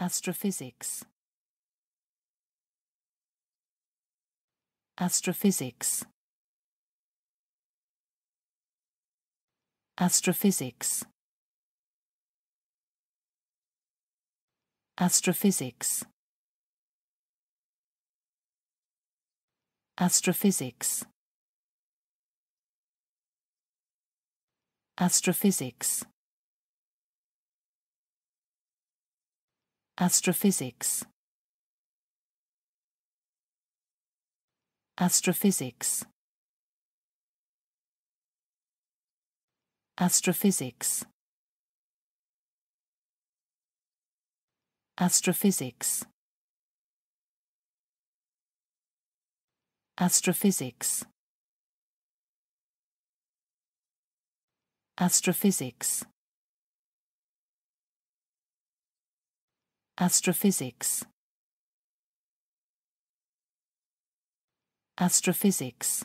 Astrophysics Astrophysics Astrophysics Astrophysics Astrophysics Astrophysics Astrophysics Astrophysics Astrophysics Astrophysics Astrophysics Astrophysics Astrophysics Astrophysics